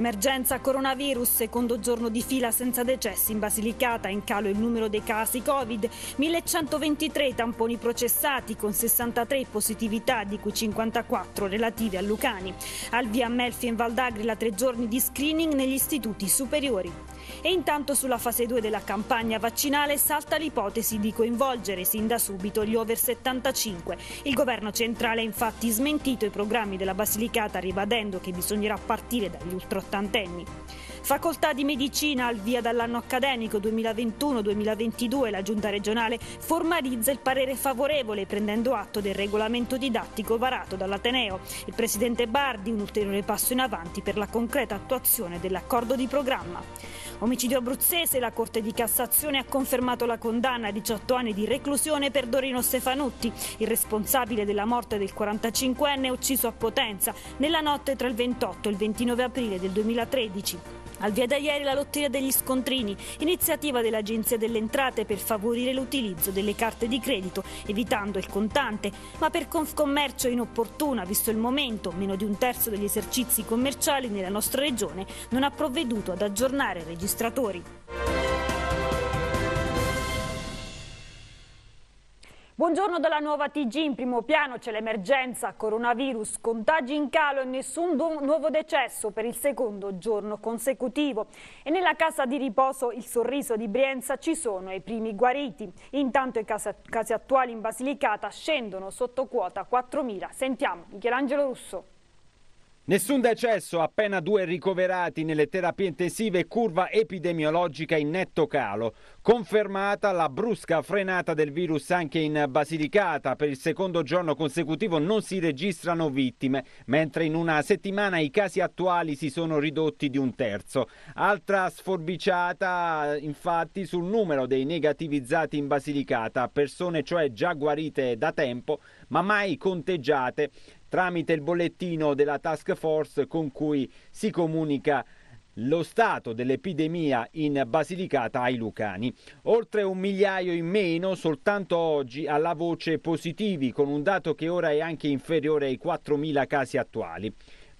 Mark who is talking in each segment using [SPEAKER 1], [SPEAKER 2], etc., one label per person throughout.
[SPEAKER 1] Emergenza coronavirus, secondo giorno di fila senza decessi in Basilicata, in calo il numero dei casi Covid, 1123 tamponi processati con 63 positività, di cui 54 relative a Lucani. Al via Melfi in Valdagri la tre giorni di screening negli istituti superiori. E intanto sulla fase 2 della campagna vaccinale salta l'ipotesi di coinvolgere sin da subito gli over 75. Il governo centrale ha infatti smentito i programmi della Basilicata ribadendo che bisognerà partire dagli ultraottantenni. Facoltà di Medicina al via dall'anno accademico 2021-2022 la Giunta regionale formalizza il parere favorevole prendendo atto del regolamento didattico varato dall'Ateneo. Il presidente Bardi un ulteriore passo in avanti per la concreta attuazione dell'accordo di programma. Omicidio abruzzese, la Corte di Cassazione ha confermato la condanna a 18 anni di reclusione per Dorino Stefanutti, il responsabile della morte del 45enne ucciso a Potenza nella notte tra il 28 e il 29 aprile del 2013. Al via da ieri la lotteria degli scontrini, iniziativa dell'Agenzia delle Entrate per favorire l'utilizzo delle carte di credito, evitando il contante, ma per Confcommercio è inopportuna, visto il momento, meno di un terzo degli esercizi commerciali nella nostra regione non ha provveduto ad aggiornare registratori. Buongiorno dalla nuova TG, in primo piano c'è l'emergenza coronavirus, contagi in calo e nessun nuovo decesso per il secondo giorno consecutivo. E nella casa di riposo il sorriso di Brienza ci sono i primi guariti. Intanto i casi attuali in Basilicata scendono sotto quota 4.000. Sentiamo Michelangelo Russo.
[SPEAKER 2] Nessun decesso, appena due ricoverati nelle terapie intensive, curva epidemiologica in netto calo. Confermata la brusca frenata del virus anche in Basilicata. Per il secondo giorno consecutivo non si registrano vittime, mentre in una settimana i casi attuali si sono ridotti di un terzo. Altra sforbiciata infatti sul numero dei negativizzati in Basilicata, persone cioè già guarite da tempo ma mai conteggiate tramite il bollettino della task force con cui si comunica lo stato dell'epidemia in Basilicata ai Lucani. Oltre un migliaio in meno soltanto oggi alla voce positivi, con un dato che ora è anche inferiore ai 4.000 casi attuali.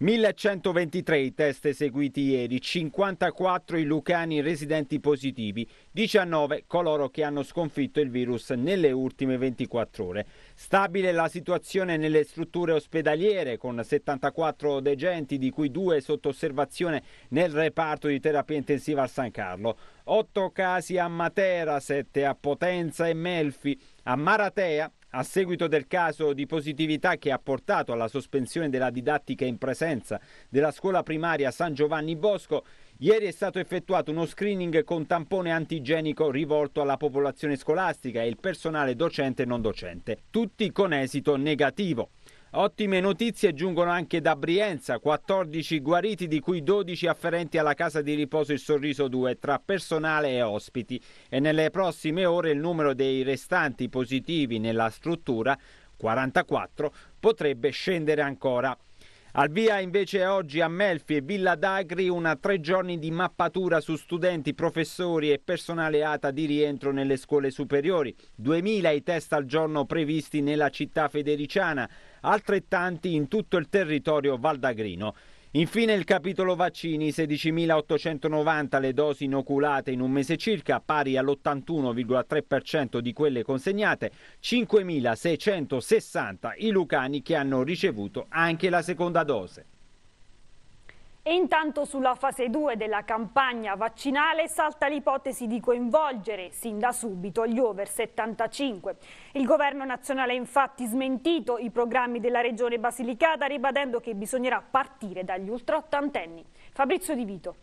[SPEAKER 2] 1123 i test eseguiti ieri, 54 i lucani residenti positivi, 19 coloro che hanno sconfitto il virus nelle ultime 24 ore. Stabile la situazione nelle strutture ospedaliere con 74 degenti di cui due sotto osservazione nel reparto di terapia intensiva a San Carlo. 8 casi a Matera, 7 a Potenza e Melfi, a Maratea a seguito del caso di positività che ha portato alla sospensione della didattica in presenza della scuola primaria San Giovanni Bosco, Ieri è stato effettuato uno screening con tampone antigenico rivolto alla popolazione scolastica e il personale docente e non docente, tutti con esito negativo. Ottime notizie giungono anche da Brienza, 14 guariti di cui 12 afferenti alla casa di riposo Il Sorriso 2 tra personale e ospiti e nelle prossime ore il numero dei restanti positivi nella struttura, 44, potrebbe scendere ancora. Al via invece oggi a Melfi e Villa d'Agri una tre giorni di mappatura su studenti, professori e personale ATA di rientro nelle scuole superiori, 2000 i test al giorno previsti nella città federiciana, altrettanti in tutto il territorio valdagrino. Infine il capitolo vaccini, 16.890 le dosi inoculate in un mese circa, pari all'81,3% di quelle consegnate, 5.660 i lucani che hanno ricevuto anche la seconda dose.
[SPEAKER 1] E intanto sulla fase 2 della campagna vaccinale salta l'ipotesi di coinvolgere sin da subito gli over 75. Il governo nazionale ha infatti smentito i programmi della regione Basilicata ribadendo che bisognerà partire dagli ultraottantenni. Fabrizio Di Vito.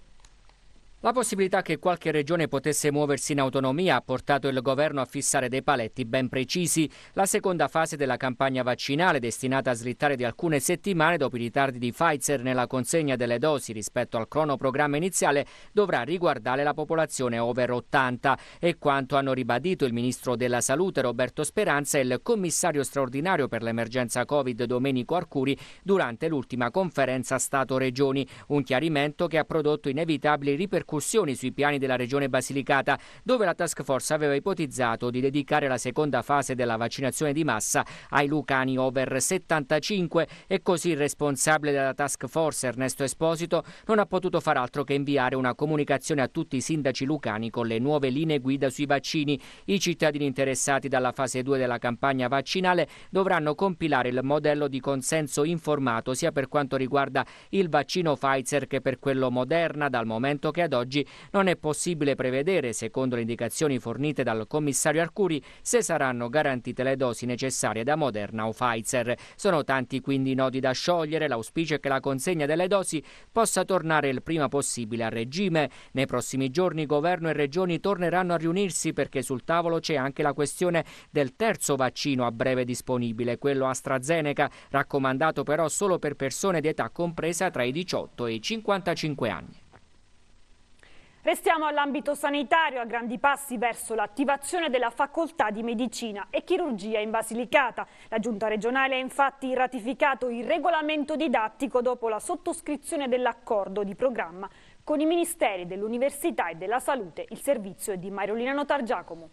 [SPEAKER 3] La possibilità che qualche regione potesse muoversi in autonomia ha portato il governo a fissare dei paletti ben precisi. La seconda fase della campagna vaccinale, destinata a slittare di alcune settimane dopo i ritardi di Pfizer nella consegna delle dosi rispetto al cronoprogramma iniziale, dovrà riguardare la popolazione over 80. E quanto hanno ribadito il ministro della Salute Roberto Speranza e il commissario straordinario per l'emergenza Covid Domenico Arcuri durante l'ultima conferenza Stato-Regioni. Un chiarimento che ha prodotto inevitabili ripercussioni ripercussioni sui piani della regione Basilicata, dove la task force aveva ipotizzato di dedicare la seconda fase della vaccinazione di massa ai lucani over 75 e così il responsabile della task force Ernesto Esposito non ha potuto far altro che inviare una comunicazione a tutti i sindaci lucani con le nuove linee guida sui vaccini. I cittadini interessati dalla fase 2 della campagna vaccinale dovranno compilare il modello di consenso informato sia per quanto riguarda il vaccino Pfizer che per quello Moderna dal momento che ad oggi non è possibile prevedere, secondo le indicazioni fornite dal commissario Arcuri, se saranno garantite le dosi necessarie da Moderna o Pfizer. Sono tanti quindi i nodi da sciogliere, l'auspicio è che la consegna delle dosi possa tornare il prima possibile a regime. Nei prossimi giorni governo e regioni torneranno a riunirsi perché sul tavolo c'è anche la questione del terzo vaccino a breve disponibile, quello AstraZeneca, raccomandato però solo per persone di età compresa tra i 18 e i 55 anni.
[SPEAKER 1] Restiamo all'ambito sanitario a grandi passi verso l'attivazione della facoltà di medicina e chirurgia in Basilicata. La giunta regionale ha infatti ratificato il regolamento didattico dopo la sottoscrizione dell'accordo di programma con i ministeri dell'università e della salute. Il servizio è di Mariolina Giacomo.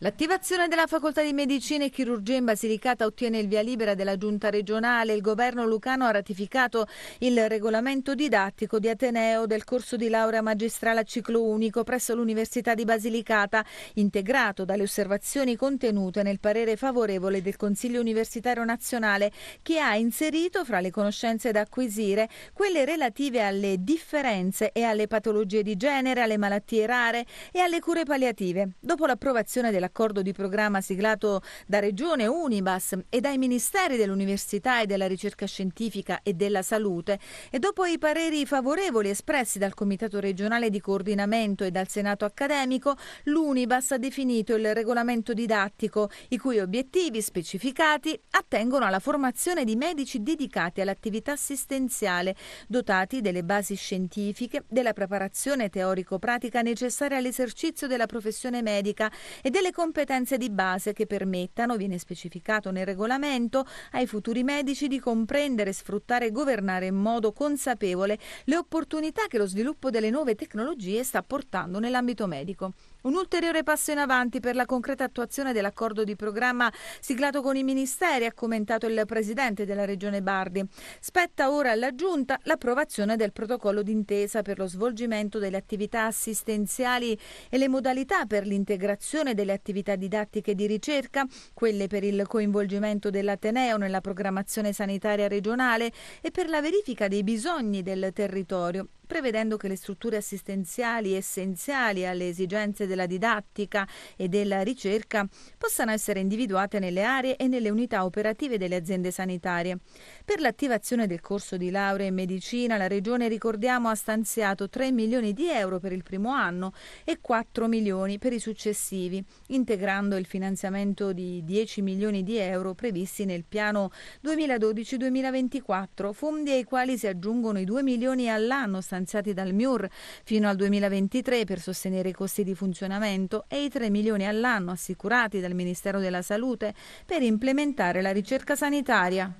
[SPEAKER 4] L'attivazione della Facoltà di Medicina e Chirurgia in Basilicata ottiene il via libera della Giunta regionale. Il governo lucano ha ratificato il regolamento didattico di Ateneo del corso di laurea magistrale a ciclo unico presso l'Università di Basilicata, integrato dalle osservazioni contenute nel parere favorevole del Consiglio Universitario Nazionale, che ha inserito fra le conoscenze da acquisire quelle relative alle differenze e alle patologie di genere, alle malattie rare e alle cure palliative. Dopo l'approvazione della l'accordo di programma siglato da Regione Unibas e dai Ministeri dell'Università e della Ricerca Scientifica e della Salute e dopo i pareri favorevoli espressi dal Comitato regionale di coordinamento e dal Senato accademico, l'Unibas ha definito il regolamento didattico, i cui obiettivi specificati attengono alla formazione di medici dedicati all'attività assistenziale, dotati delle basi scientifiche, della preparazione teorico-pratica necessaria all'esercizio della professione medica e delle competenze di base che permettano, viene specificato nel regolamento, ai futuri medici di comprendere, sfruttare e governare in modo consapevole le opportunità che lo sviluppo delle nuove tecnologie sta portando nell'ambito medico. Un ulteriore passo in avanti per la concreta attuazione dell'accordo di programma siglato con i ministeri, ha commentato il presidente della regione Bardi. Spetta ora alla Giunta l'approvazione del protocollo d'intesa per lo svolgimento delle attività assistenziali e le modalità per l'integrazione delle attività didattiche di ricerca, quelle per il coinvolgimento dell'Ateneo nella programmazione sanitaria regionale e per la verifica dei bisogni del territorio prevedendo che le strutture assistenziali essenziali alle esigenze della didattica e della ricerca possano essere individuate nelle aree e nelle unità operative delle aziende sanitarie. Per l'attivazione del corso di laurea in medicina la Regione, ricordiamo, ha stanziato 3 milioni di euro per il primo anno e 4 milioni per i successivi, integrando il finanziamento di 10 milioni di euro previsti nel piano 2012-2024, fondi ai quali si aggiungono i 2 milioni all'anno stanziati stanziati dal MIUR fino al 2023 per sostenere i costi di funzionamento e i 3 milioni all'anno assicurati dal Ministero della Salute per implementare la ricerca sanitaria.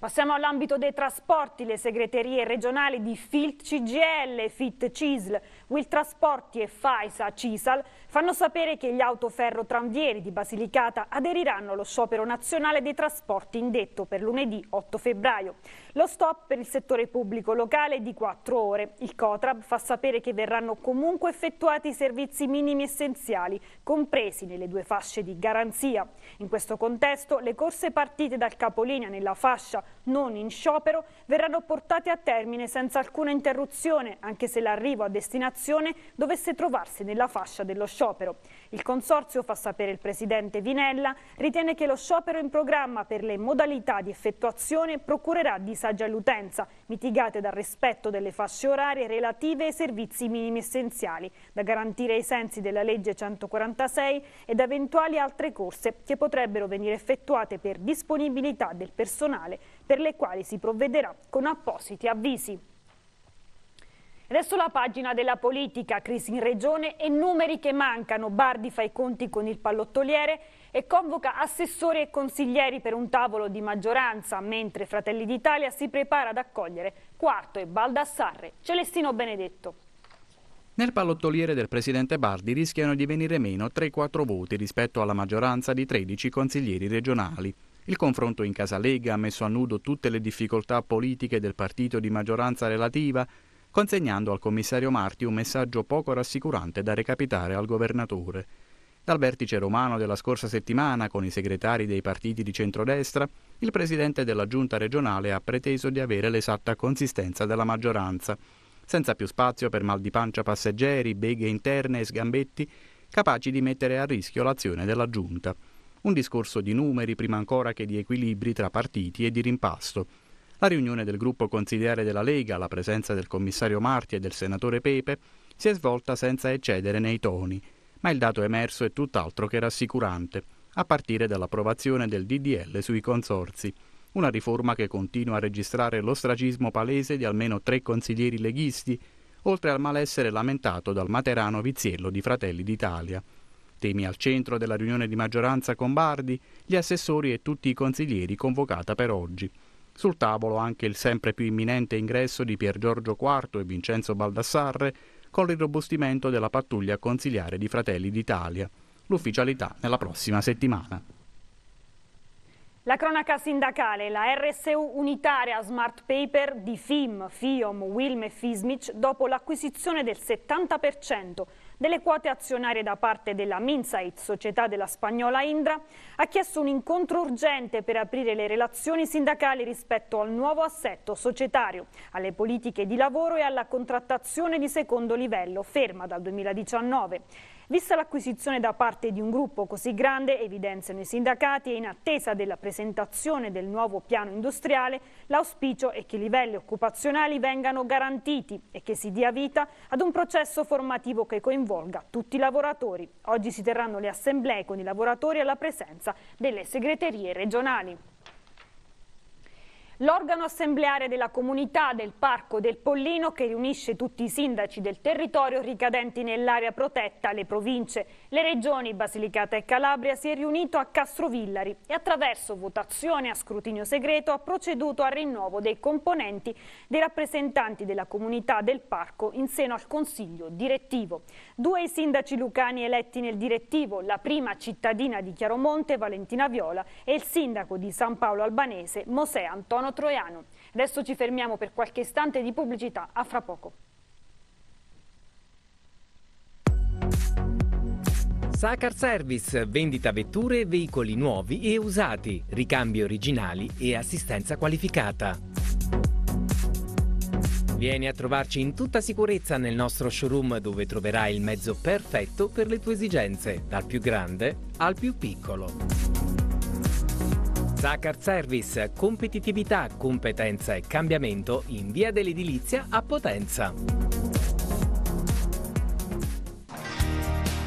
[SPEAKER 1] Passiamo all'ambito dei trasporti, le segreterie regionali di FILT CGL, FIT CISL, Will Trasporti e FAISA CISAL fanno sapere che gli autoferro tranvieri di Basilicata aderiranno allo sciopero nazionale dei trasporti indetto per lunedì 8 febbraio. Lo stop per il settore pubblico locale è di 4 ore. Il COTRAB fa sapere che verranno comunque effettuati i servizi minimi essenziali, compresi nelle due fasce di garanzia. In questo contesto le corse partite dal capolinea nella fascia non in sciopero, verranno portate a termine senza alcuna interruzione, anche se l'arrivo a destinazione dovesse trovarsi nella fascia dello sciopero. Il consorzio, fa sapere il presidente Vinella, ritiene che lo sciopero in programma per le modalità di effettuazione procurerà disagi all'utenza, mitigate dal rispetto delle fasce orarie relative ai servizi minimi essenziali, da garantire ai sensi della legge 146 ed eventuali altre corse che potrebbero venire effettuate per disponibilità del personale, per le quali si provvederà con appositi avvisi. Adesso la pagina della politica, crisi in regione e numeri che mancano. Bardi fa i conti con il pallottoliere e convoca assessori e consiglieri per un tavolo di maggioranza, mentre Fratelli d'Italia si prepara ad accogliere Quarto e Baldassarre. Celestino Benedetto.
[SPEAKER 5] Nel pallottoliere del presidente Bardi rischiano di venire meno 3-4 voti rispetto alla maggioranza di 13 consiglieri regionali. Il confronto in Casa Lega ha messo a nudo tutte le difficoltà politiche del partito di maggioranza relativa consegnando al commissario Marti un messaggio poco rassicurante da recapitare al governatore. Dal vertice romano della scorsa settimana con i segretari dei partiti di centrodestra, il presidente della giunta regionale ha preteso di avere l'esatta consistenza della maggioranza, senza più spazio per mal di pancia passeggeri, beghe interne e sgambetti capaci di mettere a rischio l'azione della giunta. Un discorso di numeri prima ancora che di equilibri tra partiti e di rimpasto. La riunione del gruppo consigliere della Lega, alla presenza del commissario Marti e del senatore Pepe, si è svolta senza eccedere nei toni, ma il dato emerso è tutt'altro che rassicurante, a partire dall'approvazione del DDL sui consorzi, una riforma che continua a registrare l'ostracismo palese di almeno tre consiglieri leghisti, oltre al malessere lamentato dal materano Viziello di Fratelli d'Italia. Temi al centro della riunione di maggioranza con Bardi, gli assessori e tutti i consiglieri convocata per oggi. Sul tavolo anche il sempre più imminente ingresso di Pier Giorgio IV e Vincenzo Baldassarre con l'irrobustimento della pattuglia consiliare di Fratelli d'Italia. L'ufficialità nella prossima settimana.
[SPEAKER 1] La cronaca sindacale, la RSU unitaria Smart Paper di FIM, FIOM, WILM e FISMIC dopo l'acquisizione del 70% delle quote azionarie da parte della Minsait, società della spagnola Indra, ha chiesto un incontro urgente per aprire le relazioni sindacali rispetto al nuovo assetto societario, alle politiche di lavoro e alla contrattazione di secondo livello, ferma dal 2019. Vista l'acquisizione da parte di un gruppo così grande, evidenziano i sindacati, e in attesa della presentazione del nuovo piano industriale, l'auspicio è che i livelli occupazionali vengano garantiti e che si dia vita ad un processo formativo che coinvolga tutti i lavoratori. Oggi si terranno le assemblee con i lavoratori alla presenza delle segreterie regionali l'organo assembleare della comunità del Parco del Pollino che riunisce tutti i sindaci del territorio ricadenti nell'area protetta, le province, le regioni Basilicata e Calabria si è riunito a Castrovillari e attraverso votazione a scrutinio segreto ha proceduto al rinnovo dei componenti dei rappresentanti della comunità del Parco in seno al Consiglio direttivo. Due sindaci lucani eletti nel direttivo, la prima cittadina di Chiaromonte Valentina Viola e il sindaco di San Paolo Albanese Mosè Antonio Stefano Troiano. Adesso ci fermiamo per qualche istante di pubblicità, a fra poco.
[SPEAKER 6] Sacar Service, vendita vetture e veicoli nuovi e usati, ricambi originali e assistenza qualificata. Vieni a trovarci in tutta sicurezza nel nostro showroom dove troverai il mezzo perfetto per le tue esigenze, dal più grande al più piccolo. Zaccar Service, competitività, competenza e cambiamento in via dell'edilizia a Potenza.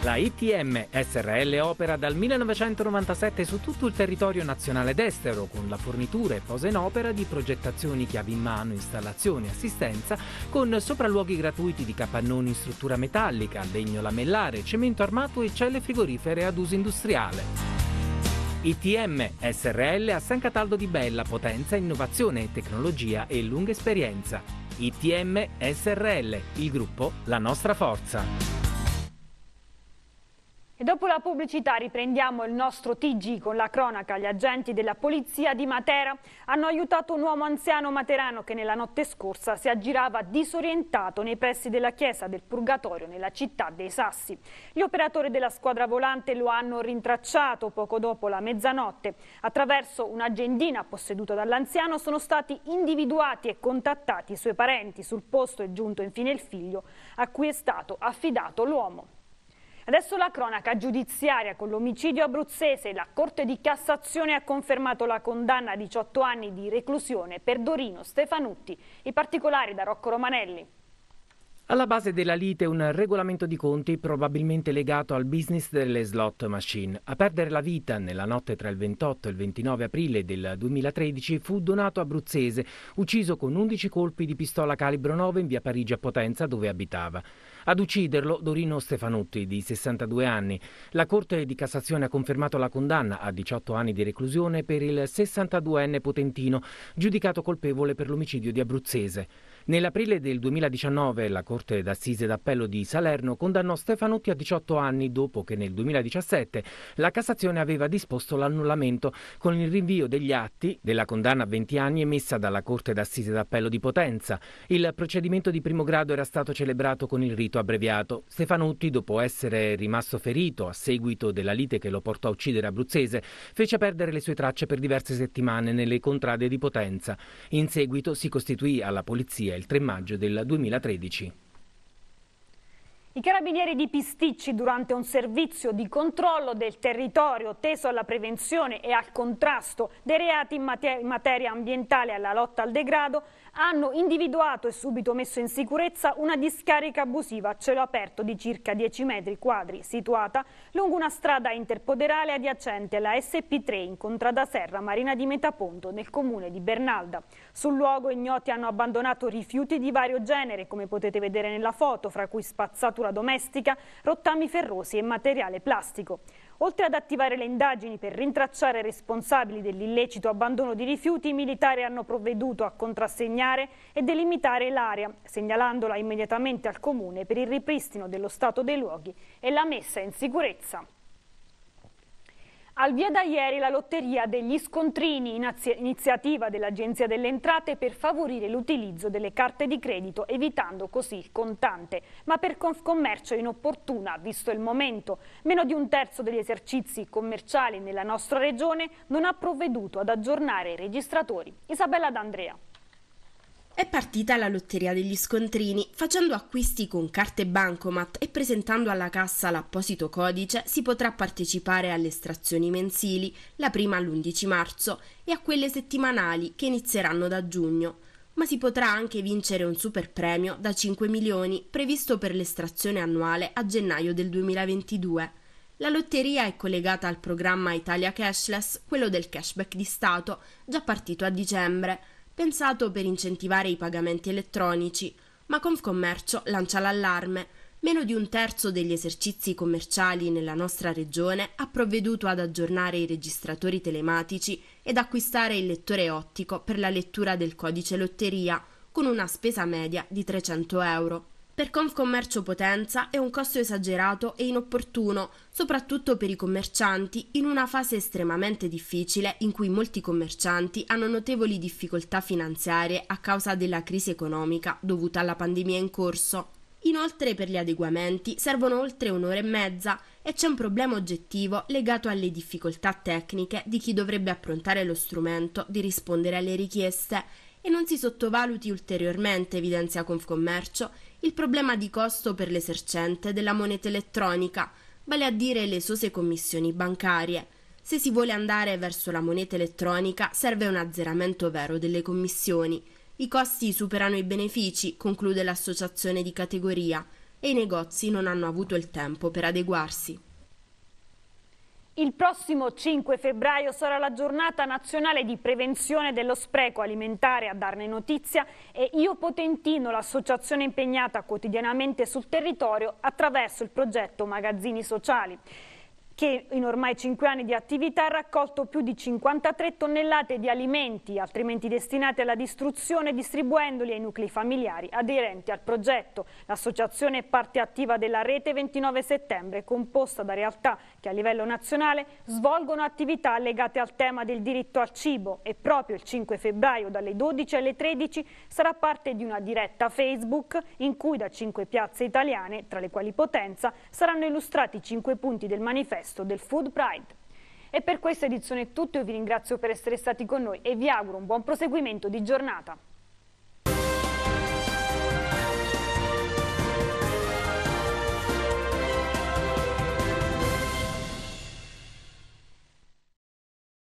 [SPEAKER 6] La ITM SRL opera dal 1997 su tutto il territorio nazionale ed estero con la fornitura e posa in opera di progettazioni chiavi in mano, installazioni, assistenza con sopralluoghi gratuiti di capannoni in struttura metallica, legno lamellare, cemento armato e celle frigorifere ad uso industriale. ITM SRL a San Cataldo di Bella, potenza, innovazione, tecnologia e lunga esperienza. ITM SRL, il gruppo La nostra forza.
[SPEAKER 1] E dopo la pubblicità riprendiamo il nostro TG con la cronaca. Gli agenti della polizia di Matera hanno aiutato un uomo anziano materano che nella notte scorsa si aggirava disorientato nei pressi della chiesa del Purgatorio nella città dei Sassi. Gli operatori della squadra volante lo hanno rintracciato poco dopo la mezzanotte. Attraverso un'agendina posseduta dall'anziano sono stati individuati e contattati i suoi parenti. Sul posto è giunto infine il figlio a cui è stato affidato l'uomo. Adesso la cronaca giudiziaria con l'omicidio abruzzese. La Corte di Cassazione ha confermato la condanna a 18 anni di reclusione per Dorino Stefanutti. I particolari da Rocco Romanelli.
[SPEAKER 6] Alla base della lite un regolamento di conti probabilmente legato al business delle slot machine. A perdere la vita nella notte tra il 28 e il 29 aprile del 2013 fu Donato Abruzzese, ucciso con 11 colpi di pistola calibro 9 in via Parigi a Potenza dove abitava. Ad ucciderlo Dorino Stefanutti, di 62 anni. La Corte di Cassazione ha confermato la condanna a 18 anni di reclusione per il 62enne potentino, giudicato colpevole per l'omicidio di Abruzzese. Nell'aprile del 2019 la Corte d'Assise d'Appello di Salerno condannò Stefanutti a 18 anni dopo che nel 2017 la Cassazione aveva disposto l'annullamento con il rinvio degli atti della condanna a 20 anni emessa dalla Corte d'Assise d'Appello di Potenza. Il procedimento di primo grado era stato celebrato con il rito abbreviato. Stefanutti, dopo essere rimasto ferito a seguito della lite che lo portò a uccidere Abruzzese, fece perdere le sue tracce per diverse settimane nelle contrade di Potenza. In seguito si costituì alla polizia il 3 maggio del 2013.
[SPEAKER 1] I carabinieri di Pisticci durante un servizio di controllo del territorio teso alla prevenzione e al contrasto dei reati in, materia ambientale e alla lotta al degrado hanno individuato e subito messo in sicurezza una discarica abusiva a cielo aperto di circa 10 metri quadri, situata lungo una strada interpoderale adiacente alla SP3 in Contrada Serra, Marina di Metaponto, nel comune di Bernalda. Sul luogo ignoti hanno abbandonato rifiuti di vario genere, come potete vedere nella foto, fra cui spazzatura domestica, rottami ferrosi e materiale plastico. Oltre ad attivare le indagini per rintracciare i responsabili dell'illecito abbandono di rifiuti, i militari hanno provveduto a contrassegnare e delimitare l'area, segnalandola immediatamente al comune per il ripristino dello stato dei luoghi e la messa in sicurezza. Al via da ieri la lotteria degli scontrini, iniziativa dell'Agenzia delle Entrate per favorire l'utilizzo delle carte di credito evitando così il contante, ma per Confcommercio inopportuna visto il momento. Meno di un terzo degli esercizi commerciali nella nostra regione non ha provveduto ad aggiornare i registratori. Isabella D'Andrea.
[SPEAKER 7] È partita la lotteria degli scontrini. Facendo acquisti con carte bancomat e presentando alla cassa l'apposito codice si potrà partecipare alle estrazioni mensili, la prima all'11 marzo, e a quelle settimanali che inizieranno da giugno. Ma si potrà anche vincere un super premio da 5 milioni previsto per l'estrazione annuale a gennaio del 2022. La lotteria è collegata al programma Italia Cashless, quello del cashback di Stato, già partito a dicembre pensato per incentivare i pagamenti elettronici, ma Confcommercio lancia l'allarme. Meno di un terzo degli esercizi commerciali nella nostra regione ha provveduto ad aggiornare i registratori telematici ed acquistare il lettore ottico per la lettura del codice lotteria, con una spesa media di 300 euro. Per Confcommercio Potenza è un costo esagerato e inopportuno, soprattutto per i commercianti, in una fase estremamente difficile in cui molti commercianti hanno notevoli difficoltà finanziarie a causa della crisi economica dovuta alla pandemia in corso. Inoltre per gli adeguamenti servono oltre un'ora e mezza e c'è un problema oggettivo legato alle difficoltà tecniche di chi dovrebbe approntare lo strumento di rispondere alle richieste e non si sottovaluti ulteriormente, evidenzia Confcommercio, il problema di costo per l'esercente della moneta elettronica, vale a dire le sose commissioni bancarie. Se si vuole andare verso la moneta elettronica serve un azzeramento vero delle commissioni. I costi superano i benefici, conclude l'associazione di categoria, e i negozi non hanno avuto il tempo per adeguarsi.
[SPEAKER 1] Il prossimo 5 febbraio sarà la giornata nazionale di prevenzione dello spreco alimentare a darne notizia e Io Potentino, l'associazione impegnata quotidianamente sul territorio attraverso il progetto Magazzini Sociali che in ormai 5 anni di attività ha raccolto più di 53 tonnellate di alimenti, altrimenti destinati alla distruzione, distribuendoli ai nuclei familiari aderenti al progetto. L'associazione è parte attiva della rete 29 settembre, composta da realtà che a livello nazionale svolgono attività legate al tema del diritto al cibo e proprio il 5 febbraio dalle 12 alle 13 sarà parte di una diretta Facebook in cui da 5 piazze italiane, tra le quali Potenza, saranno illustrati i 5 punti del manifesto contesto del Food Pride. E per questa edizione è tutto, io vi ringrazio per essere stati con noi e vi auguro un buon proseguimento di giornata.